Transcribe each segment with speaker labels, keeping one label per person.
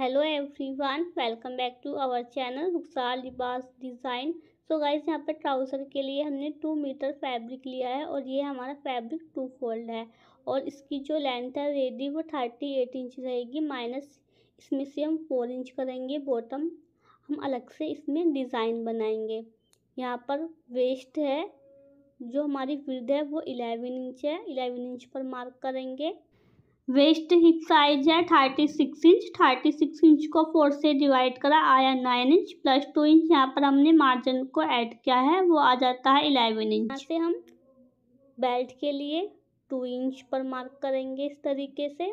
Speaker 1: hello everyone welcome back to our channel Rukhsar Libas design so guys यहाँ पर trouser के लिए हमने टू मीटर फैब्रिक लिया है और ये हमारा फैब्रिक टू फोल्ड है और इसकी जो लेंथ है रेडी वो थर्टी एट इंच रहेगी माइनस इसमें से हम फोर इंच करेंगे बॉटम हम अलग से इसमें डिज़ाइन बनाएंगे यहाँ पर वेस्ट है जो हमारी विद है वो इलेवन इंच है इलेवन इंच पर मार्क करेंगे वेस्ट हिप साइज है thirty six inch thirty six inch को फोर से डिवाइड करा आया nine inch plus two inch यहाँ पर हमने मार्जिन को ऐड किया है वो आ जाता है इलेवन इंच से हम बेल्ट के लिए टू इंच पर मार्क करेंगे इस तरीके से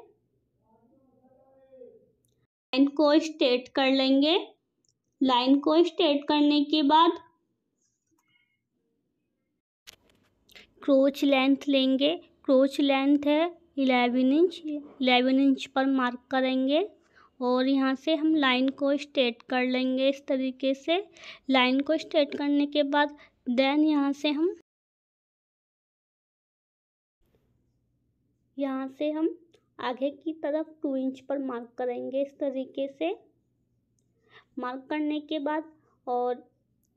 Speaker 1: लाइन को स्ट्रेट कर लेंगे लाइन को स्ट्रेट करने के बाद क्रोच लेंथ लेंगे क्रोच लेंथ है इलेवन इंच इलेवन इंच पर मार्क करेंगे और यहाँ से हम लाइन को स्ट्रेट कर लेंगे इस तरीके से लाइन को स्ट्रेट करने के बाद देन यहाँ से हम यहाँ से हम आगे की तरफ टू इंच पर मार्क करेंगे इस तरीके से मार्क करने के बाद और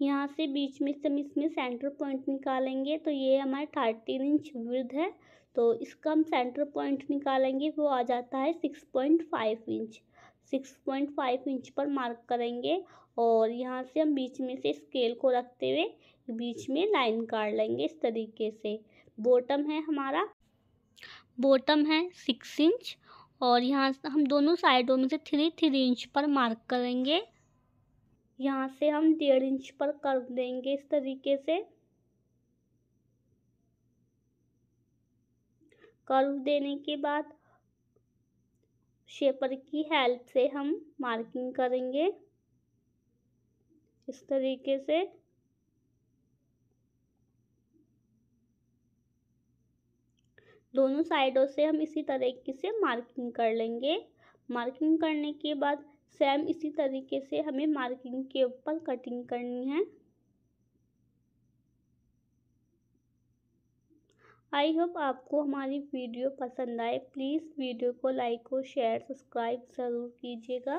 Speaker 1: यहाँ से बीच में से हम इसमें सेंटर पॉइंट निकालेंगे तो ये हमारे थर्टीन इंच वृद्ध है तो इसका हम सेंटर पॉइंट निकालेंगे वो आ जाता है six point five inch six point five inch पर मार्क करेंगे और यहाँ से हम बीच में से स्केल को रखते हुए बीच में लाइन काट लेंगे इस तरीके से बॉटम है हमारा बॉटम है सिक्स इंच और यहाँ हम दोनों साइडों में से थ्री थ्री इंच पर मार्क करेंगे यहाँ से हम डेढ़ इंच पर कर देंगे इस तरीके से कर्व देने के बाद शेपर की हेल्प से हम मार्किंग करेंगे इस तरीके से दोनों साइडों से हम इसी तरीके से मार्किंग कर लेंगे मार्किंग करने के बाद सेम इसी तरीके से हमें मार्किंग के ऊपर कटिंग करनी है आई होप आपको हमारी वीडियो पसंद आए प्लीज़ वीडियो को लाइक और शेयर सब्सक्राइब ज़रूर कीजिएगा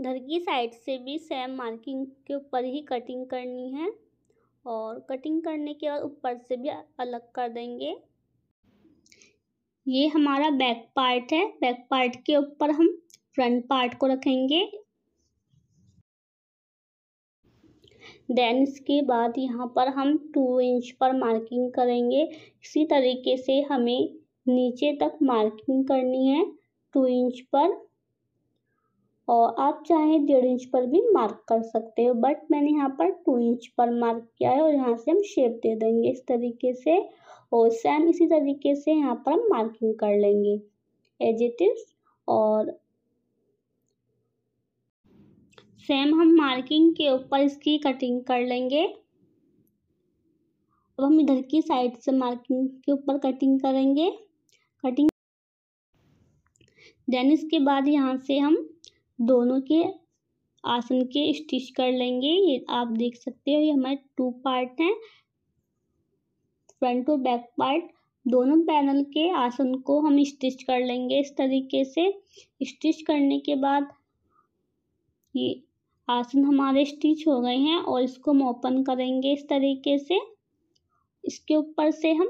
Speaker 1: घर की साइड से भी सेम मार्किंग के ऊपर ही कटिंग करनी है और कटिंग करने के बाद ऊपर से भी अलग कर देंगे ये हमारा बैक पार्ट है बैक पार्ट के ऊपर हम फ्रंट पार्ट को रखेंगे देन इसके बाद यहाँ पर हम टू इंच पर मार्किंग करेंगे इसी तरीके से हमें नीचे तक मार्किंग करनी है टू इंच पर और आप चाहें डेढ़ इंच पर भी मार्क कर सकते हो बट मैंने यहाँ पर टू इंच पर मार्क किया है और यहाँ से हम शेप दे देंगे इस तरीके से और सेम इसी तरीके से यहाँ पर हम मार्किंग कर लेंगे एज और सेम हम मार्किंग के ऊपर इसकी कटिंग कर लेंगे अब हम इधर की साइड से मार्किंग के ऊपर कटिंग करेंगे कटिंग देन इसके बाद यहाँ से हम दोनों के आसन के स्टिच कर लेंगे ये आप देख सकते हो ये हमारे टू पार्ट हैं फ्रंट और बैक पार्ट दोनों पैनल के आसन को हम स्टिच कर लेंगे इस तरीके से स्टिच करने के बाद ये आसन हमारे स्टिच हो गए हैं और इसको हम ओपन करेंगे इस तरीके से इसके ऊपर से हम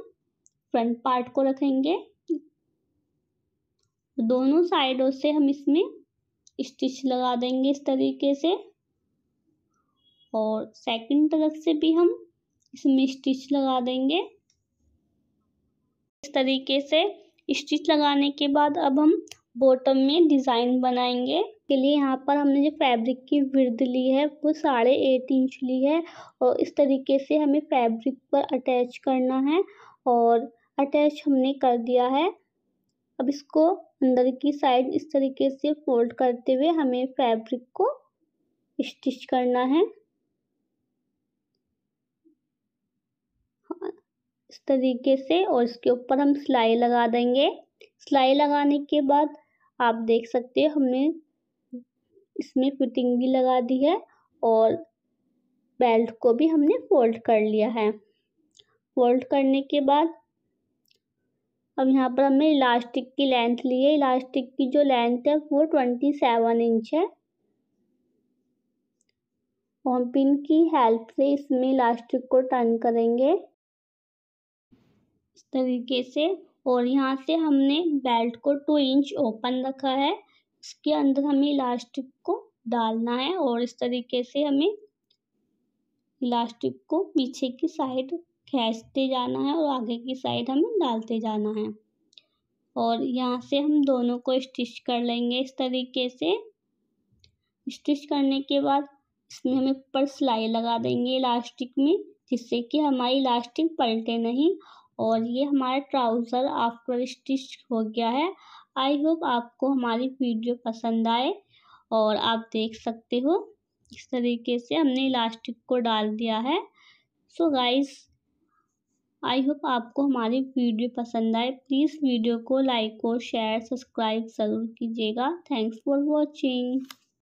Speaker 1: फ्रंट पार्ट को रखेंगे दोनों साइडों से हम इसमें स्टिच लगा देंगे इस तरीके से और सेकंड तरफ से भी हम इसमें स्टिच लगा देंगे इस तरीके से स्टिच लगाने के बाद अब हम बॉटम में डिज़ाइन बनाएंगे के लिए यहाँ पर हमने जो फैब्रिक की विर्द ली है वो साढ़े एट इंच ली है और इस तरीके से हमें फैब्रिक पर अटैच करना है और अटैच हमने कर दिया है अब इसको अंदर की साइड इस तरीके से फोल्ड करते हुए हमें फैब्रिक को स्टिच करना है हाँ, इस तरीके से और इसके ऊपर हम सिलाई लगा देंगे सिलाई लगाने के बाद आप देख सकते हो हमने इसमें फिटिंग भी लगा दी है और बेल्ट को भी हमने फोल्ड कर लिया है फोल्ड करने के बाद अब यहाँ पर हमने इलास्टिक की लेंथ ली है इलास्टिक की जो लेंथ है वो ट्वेंटी सेवन इंच है और पिन की हेल्प से इसमें इलास्टिक को टर्न करेंगे इस तरीके से और यहाँ से हमने बेल्ट को टू इंच ओपन रखा है इसके अंदर हमें इलास्टिक को डालना है और इस तरीके से हमें इलास्टिक को पीछे की साइड खींचते जाना है और आगे की साइड हमें डालते जाना है और यहाँ से हम दोनों को स्टिच कर लेंगे इस तरीके से स्टिच करने के बाद इसमें हमें ऊपर सिलाई लगा देंगे इलास्टिक में जिससे कि हमारी इलास्टिक पलटे नहीं और ये हमारा ट्राउज़र आफ्टर स्टिच हो गया है आई होप आपको हमारी वीडियो पसंद आए और आप देख सकते हो इस तरीके से हमने इलास्टिक को डाल दिया है सो गाइस आई होप आपको हमारी वीडियो पसंद आए प्लीज़ वीडियो को लाइक और शेयर सब्सक्राइब ज़रूर कीजिएगा थैंक्स फॉर वॉचिंग